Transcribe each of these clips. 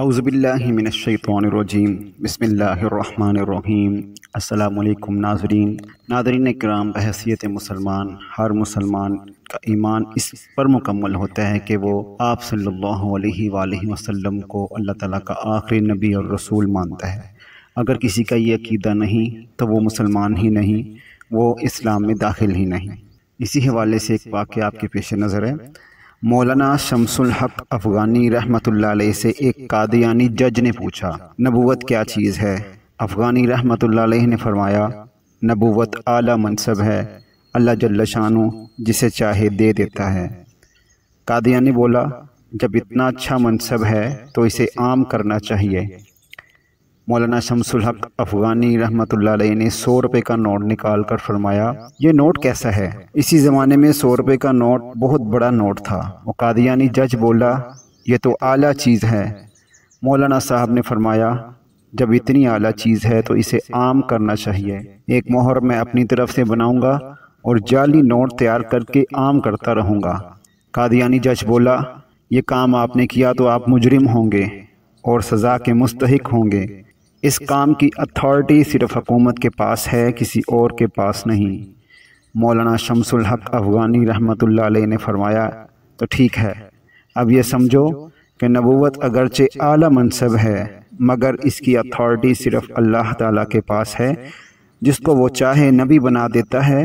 अउज़बिल्लिमिनशैतरजीम बसमीम् अल्लाम नाजरीन नादरीन कराम बहसीत मुसलमान हर मुसलमान का ईमान इस पर मुकम्मल होता है कि वो आप सल्ला वसम को अल्लाह ताली का आखिरी नबी और रसूल मानता है अगर किसी का ये अकीदा नहीं तो वो मुसलमान ही नहीं वो इस्लाम में दाखिल ही नहीं इसी हवाले से एक वाक़ आपके पेश नज़र है मौलाना शमसुल हक अफ़गानी रहमत से एक कादयानी जज ने पूछा नबूवत क्या चीज़ है अफ़गानी रहमत ने फरमाया नबूवत आला मनसब है अल्लाह जल्ल जिसे चाहे दे देता है कादयानी बोला जब इतना अच्छा मनसब है तो इसे आम करना चाहिए मौलाना शमसुल हक अफगानी रहमत ने सौ रुपये का नोट निकाल कर फरमाया ये नोट कैसा है इसी ज़माने में सौ रुपये का नोट बहुत बड़ा नोट था मुकादियानी जज बोला ये तो आला चीज़ है मौलाना साहब ने फरमाया जब इतनी आला चीज़ है तो इसे आम करना चाहिए एक मोहर मैं अपनी तरफ से बनाऊंगा और जाली नोट तैयार करके आम करता रहूंगा कादियानी जज बोला ये काम आपने किया तो आप मुजरिम होंगे और सज़ा के मुस्तक होंगे इस काम की अथॉरिटी सिर्फ हकूमत के पास है किसी और के पास नहीं मौलाना शमसुल हक अफ़गानी रहमत ने फरमाया तो ठीक है अब ये समझो कि नबूत अगरचे आला मनसब है मगर इसकी अथॉरिटी सिर्फ अल्लाह ताला के पास है जिसको वो चाहे नबी बना देता है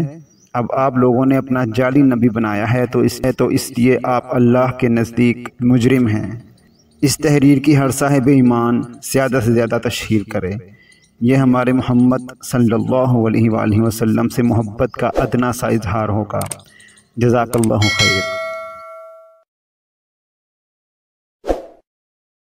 अब आप लोगों ने अपना जाली नबी बनाया है तो इस तो इसलिए आप अल्लाह के नज़दीक मुजरिम हैं इस तहरीर की हर साहिब ईमान ज़्यादा से ज़्यादा तशहर करे ये हमारे मोहम्मद सल्लल्लाहु अलैहि वसल्लम से मोहब्बत का अदना सा इजहार होगा जजाकल्ला खैर